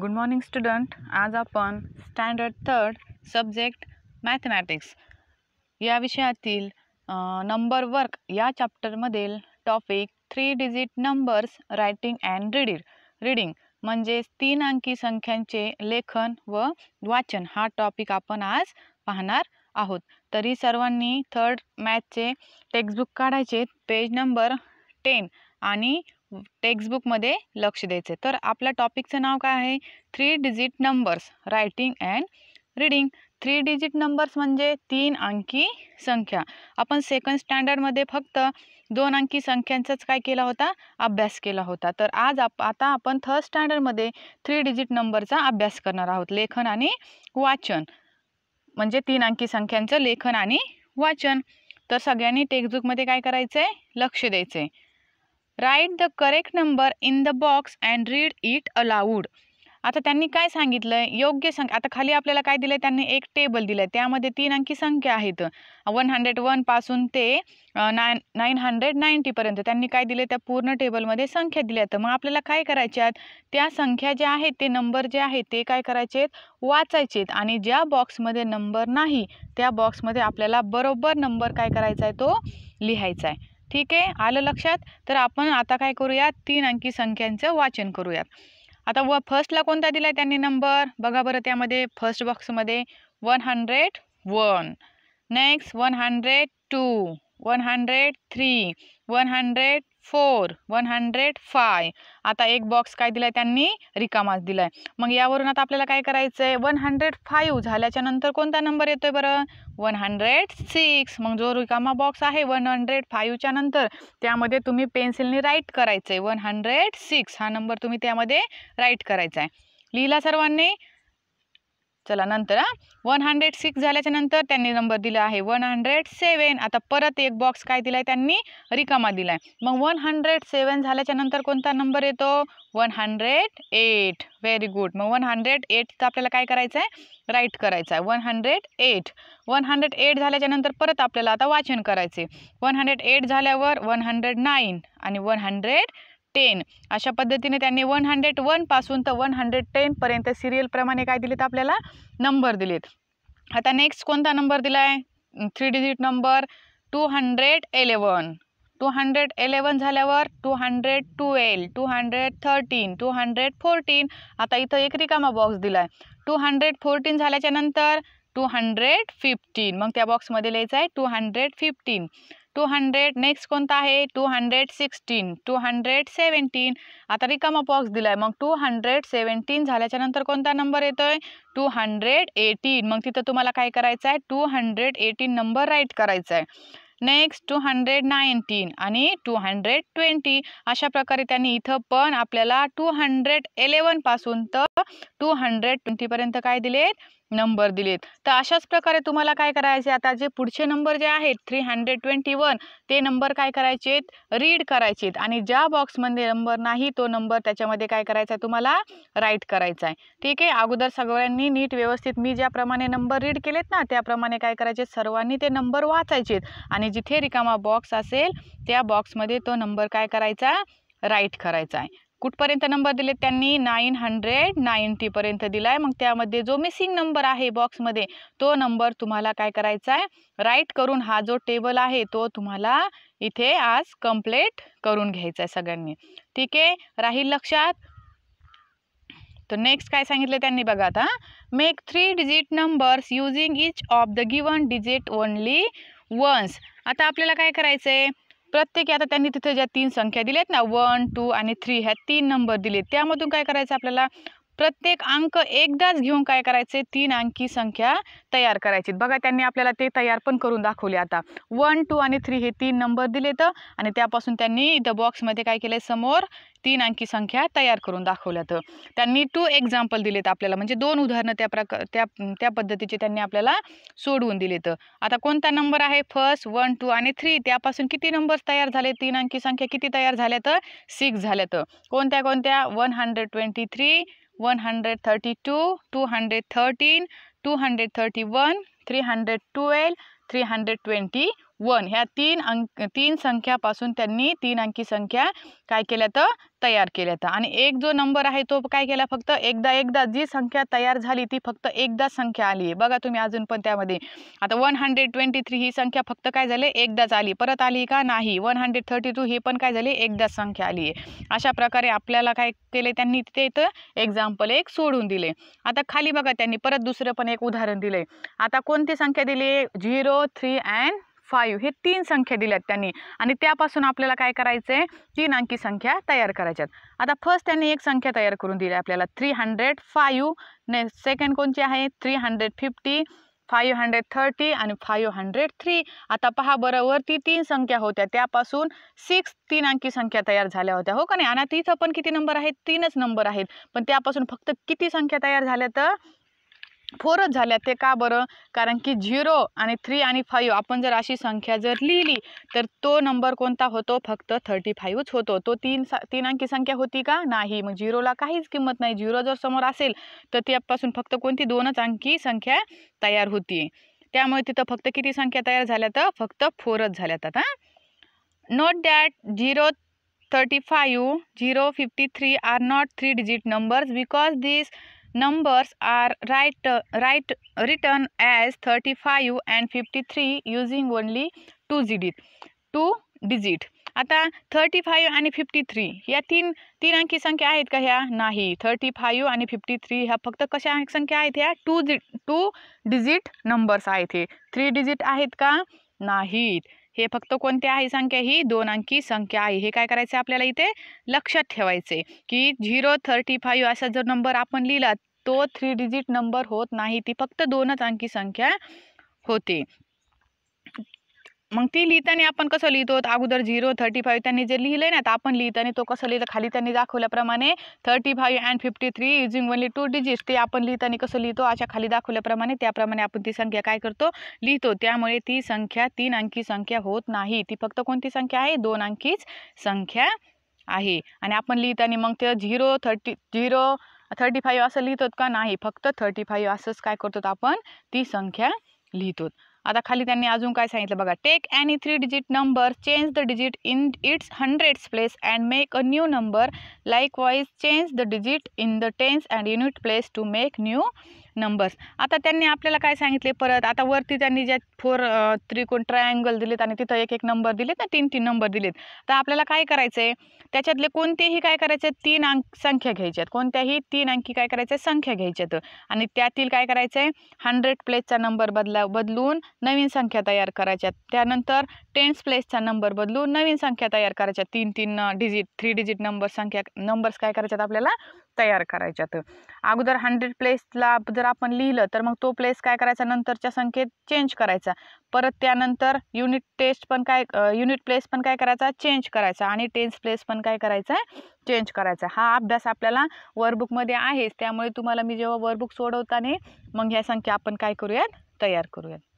good morning student आज आपण standard third subject mathematics या विषयातील नंबर वर्क या चॅप्टरमधील topic three digit numbers writing and reader reading म्हणजेच तीन अंकी संख्यांचे लेखन व वाचन हा टॉपिक आपण आज पाहणार आहोत तरी सर्वांनी थर्ड मॅथचे टेक्स्टबुक काढायचे पेज नंबर टेन आणि टेक्स्टबुकमध्ये लक्ष द्यायचं तर आपल्या टॉपिकचं नाव काय आहे three digit numbers writing and reading three digit numbers म्हणजे तीन अंकी संख्या आपण सेकंड स्टँडर्डमध्ये फक्त दोन अंकी संख्यांचाच काय केला होता अभ्यास केला होता तर आज आप आता आपण थर्ड स्टँडर्डमध्ये थ्री डिजिट नंबरचा अभ्यास करणार आहोत लेखन आणि वाचन म्हणजे तीन अंकी संख्यांचं लेखन आणि वाचन तर सगळ्यांनी टेक्स्टबुकमध्ये काय करायचं आहे लक्ष द्यायचं आहे write the correct number in the box and read it aloud आता त्यांनी काय सांगितलं आहे योग्य संख्या आता खाली आपल्याला काय दिलं आहे त्यांनी एक टेबल दिलं आहे त्यामध्ये तीन अंकी संख्या आहेत वन हंड्रेड वनपासून ते नाईन नाईन हंड्रेड नाईन्टीपर्यंत त्यांनी काय दिले त्या पूर्ण टेबलमध्ये संख्या दिल्या आहेत मग आपल्याला काय करायच्या आहेत त्या संख्या ज्या आहेत ते नंबर जे आहेत ते काय करायचे आहेत वाचायचे आहेत आणि ज्या बॉक्समध्ये नंबर नाही त्या बॉक्समध्ये आपल्याला बरोबर नंबर काय करायचा आहे तो लिहायचा आहे ठीक आहे आलं लक्षात तर आपण आता काय करूयात तीन अंकी संख्यांचं वाचन करूयात आता व फर्स्टला कोणता दिला आहे त्यांनी नंबर बघा बरं त्यामध्ये फर्स्ट बॉक्समध्ये one hundred one next one hundred two one hundred three one hundred four one hundred five आता एक बॉक्स काय दिलाय त्यांनी रिकामाच दिलाय मग यावरून आता आपल्याला काय करायचंय वन हंड्रेड फाईव्ह झाल्याच्या नंतर कोणता नंबर येतोय बरं वन हंड्रेड सिक्स मग जो रिकामा बॉक्स आहे वन हंड्रेड फाईव्हच्या नंतर त्यामध्ये तुम्ही पेन्सिलने राईट करायचंय वन हंड्रेड सिक्स हा नंबर तुम्ही त्यामध्ये राईट करायचा आहे लिहिला सर्वांनी चला नंतर वन हंड्रेड सिक्स झाल्याच्यानंतर त्यांनी नंबर दिला आहे वन हंड्रेड सेवन आता परत एक बॉक्स काय दिला आहे त्यांनी रिकामा दिला आहे मग वन हंड्रेड सेवन झाल्याच्या नंतर कोणता नंबर येतो one hundred eight very good मग वन हंड्रेड तर आपल्याला काय करायचं आहे राईट करायचं आहे one hundred eight one hundred eight झाल्याच्या नंतर परत आपल्याला आता वाचन करायचे वन हंड्रेड एट झाल्यावर वन हंड्रेड नाईन आणि वन हंड्रेड टेन अशा पद्धतीने त्यांनी वन हंड्रेड वनपासून तर वन हंड्रेड टेनपर्यंत सिरियलप्रमाणे काय दिलेत आपल्याला नंबर दिलेत आता नेक्स्ट कोणता नंबर दिला आहे three digit number two hundred eleven two hundred eleven झाल्यावर two hundred twelve two hundred thirteen two hundred fourteen आता इथं एक रिकामा बॉक्स दिला आहे टू हंड्रेड फोर्टीन झाल्याच्यानंतर टू हंड्रेड फिफ्टीन मग त्या बॉक्समध्ये लिहायचं आहे two hundred fifteen two hundred next कोणता आहे two hundred sixteen two hundred seventeen आता रिकामा बॉक्स दिला आहे मग टू हंड्रेड सेवन्टीन झाल्याच्यानंतर कोणता नंबर येतो आहे टू हंड्रेड एटीन मग तिथं तुम्हाला काय करायचं आहे two hundred eighteen number write करायचा आहे नेक्स्ट टू हंड्रेड नाईन्टीन आणि टू हंड्रेड ट्वेंटी अशा प्रकारे त्यांनी इथं पण आपल्याला टू हंड्रेड एलेवनपासून तर टू हंड्रेड ट्वेंटीपर्यंत काय दिलेत नंबर दिलेत तर अशाच प्रकारे तुम्हाला काय करायचे आता जे पुढचे नंबर जे आहेत थ्री हंड्रेड ट्वेंटी वन ते नंबर काय करायचे रीड करायचे आणि ज्या बॉक्समध्ये नंबर नाही तो नंबर त्याच्यामध्ये काय करायचा तुम्हाला राईट करायचा आहे ठीक आहे अगोदर सगळ्यांनी नीट व्यवस्थित मी ज्याप्रमाणे नंबर रीड केलेत ना त्याप्रमाणे काय करायचे सर्वांनी ते नंबर वाचायचे आणि जिथे रिकामा बॉक्स असेल त्या बॉक्समध्ये तो नंबर काय करायचा राईट करायचा आहे कुठपर्यंत नंबर दिले त्यांनी नाईन हंड्रेड नाईन्टीपर्यंत दिला आहे मग त्यामध्ये जो मिसिंग नंबर आहे बॉक्समध्ये तो नंबर तुम्हाला काय करायचा आहे राईट करून हा जो टेबल आहे तो तुम्हाला इथे आज कम्प्लीट करून घ्यायचा आहे सगळ्यांनी ठीक आहे राहील लक्षात तर नेक्स्ट काय सांगितलं त्यांनी बघा आता make three digit numbers using each of the given digit only once आता आपल्याला काय करायचं आहे प्रत्येकी आता त्यांनी तिथे ज्या तीन संख्या दिल्या ना वन टू आणि थ्री ह्या तीन नंबर दिले त्यामधून काय करायचं आपल्याला प्रत्येक अंक एकदाच घेऊन काय करायचे तीन अंकी संख्या तयार करायची बघा त्यांनी आपल्याला ते तयार पण करून दाखवले आता वन टू आणि थ्री हे तीन नंबर दिलेत आणि त्यापासून त्यांनी इथं बॉक्समध्ये काय केलंय समोर तीन अंकी संख्या तयार करून दाखवल्यात त्यांनी टू एक्झाम्पल दिलेत आपल्याला म्हणजे दोन उदाहरणं त्या प्रका त्या त्या पद्धतीचे त्यांनी आपल्याला सोडवून दिलेत आता कोणता नंबर आहे फर्स्ट वन टू आणि थ्री त्यापासून किती नंबर तयार झाले तीन अंकी संख्या किती तयार झाल्यात सिक्स झाल्यात कोणत्या कोणत्या one hundred twenty three 132, 213, 231, 312, 320, one ह्या तीन अंक तीन संख्यापासून त्यांनी तीन अंकी संख्या काय केल्या तर तयार केल्या तर आणि एक जो नंबर आहे तो काय केला फक्त एकदा एकदा जी संख्या तयार झाली ती फक्त एकदा संख्या आली आहे बघा तुम्ही अजून पण त्यामध्ये आता वन हंड्रेड ट्वेंटी थ्री ही संख्या फक्त काय झाली एकदाच आली परत आली का नाही वन हंड्रेड थर्टी टू ही पण काय झाली एकदाच संख्या आली आहे अशा प्रकारे आपल्याला काय केले त्यांनी तिथे इथं एक्झाम्पल एक सोडून दिले आता खाली बघा त्यांनी परत दुसरं पण एक उदाहरण दिलं आहे आता कोणती संख्या दिली झिरो थ्री अँड फायू हे तीन संख्या दिल्यात त्यांनी आणि त्यापासून आपल्याला काय करायचं आहे तीन अंकी संख्या तयार करायच्यात आता फर्स्ट त्यांनी एक संख्या तयार करून दिली आपल्याला थ्री हंड्रेड फाईव्ह ने सेकंड कोणची आहे three hundred fifty five hundred thirty आणि फाईव्ह हंड्रेड थ्री आता पहा बरोबर ती तीन संख्या होत्या त्यापासून सिक्स तीन अंकी संख्या तयार झाल्या होत्या हो का नाही आणि तिथं पण किती नंबर आहेत तीनच नंबर आहेत पण त्यापासून फक्त किती संख्या तयार झाल्या तर फोरच झाल्या ते का बरं कारण की झिरो आणि थ्री आणि फाईव्ह आपण जर अशी संख्या जर लिहिली तर तो नंबर कोणता होतो फक्त थर्टी फाईव्हच होतो तो तीन सा तीन अंकी संख्या होती का नाही मग झिरोला काहीच किंमत नाही झिरो जर समोर असेल तर त्यापासून फक्त कोणती दोनच अंकी संख्या तयार होती त्यामुळे तिथं फक्त किती संख्या तयार झाल्या तर फक्त फोरच झाल्यात आता note that zero thirty five zero fifty three are not three digit numbers because this numbers are as right written as 35 and 53 using only two digit two digit आता थर्टी फाईव्ह आणि फिफ्टी थ्री या तीन तीन अंकी संख्या आहेत का ह्या नाही थर्टी फाईव्ह आणि फिफ्टी थ्री ह्या फक्त कशा अंकी संख्या आहेत ह्या टू टू डिजिट नंबर्स आहेत हे थ्री डिजिट आहेत का नाहीत हे फक्त कोणत्या आहे संख्या ही दोन अंकी संख्या आहे हे काय करायचं आपल्याला इथे लक्षात ठेवायचे की झिरो थर्टी फाईव्ह असा जर नंबर आपण लिहिला तो थ्री डिजिट नंबर होत नाही ती फक्त दोनच अंकी संख्या होते मग ती लिहिताना आपण कसं लिहितो अगोदर झिरो थर्टी फाईव्ह त्यांनी जे लिहिलंय ना तर आपण लिहिताना तो कसं लिहिलं खाली त्यांनी दाखवल्याप्रमाणे thirty five and fifty three using only two digit ते आपण लिहिताना कसं लिहितो अशा खाली दाखवल्याप्रमाणे त्याप्रमाणे आपण ती संख्या काय करतो लिहितो त्यामुळे ती संख्या तीन अंकी संख्या होत नाही ती फक्त कोणती संख्या आहे दोन अंकीच संख्या आहे आणि आपण लिहिताना मग ते zero thirty zero thirty five असं लिहितो का नाही फक्त थर्टी फाईव्ह असंच काय करतो आपण ती संख्या लिहितो आता खाली त्यांनी अजून काय सांगितलं बघा take any three digit number change the digit in its hundreds place and make a new number likewise change the digit in the tens and unit place to make new numbers आता त्यांनी आपल्याला काय सांगितले परत आता वरती त्यांनी ज्या फोर त्रिकोण ट्रायंगल दिलेत आणि तिथं एक एक नंबर दिलेत ना तीन तीन नंबर दिलेत तर आपल्याला काय करायचं आहे त्याच्यातले कोणतेही काय करायचे तीन अंक संख्या घ्यायच्यात कोणत्याही तीन अंकी काय करायचं संख्या घ्यायच्यात आणि त्यातील काय करायचं आहे हंड्रेड प्लेसचा नंबर बदला बदलून नवीन संख्या तयार करायच्यात त्यानंतर टेन्स प्लेसचा नंबर बदलून नवीन संख्या तयार करायच्या तीन तीन डिजिट थ्री डिजिट नंबर संख्या नंबर्स काय करायच्यात आपल्याला तयार करायच्यात अगोदर हंड्रेड प्लेसला जर आपण लिहिलं तर मग तो प्लेस काय करायचा नंतरच्या संख्येत चेंज करायचा परत त्यानंतर युनिट टेस्ट पण काय युनिट प्लेस पण काय करायचा चेंज करायचा आणि टेन्स प्लेस पण काय करायचा चेंज करायचा हा अभ्यास आपल्याला वरबुकमध्ये आहेच त्यामुळे तुम्हाला मी जेव्हा वर्कबुक सोडवताना मग ह्या संख्या आपण काय करूयात तयार करूयात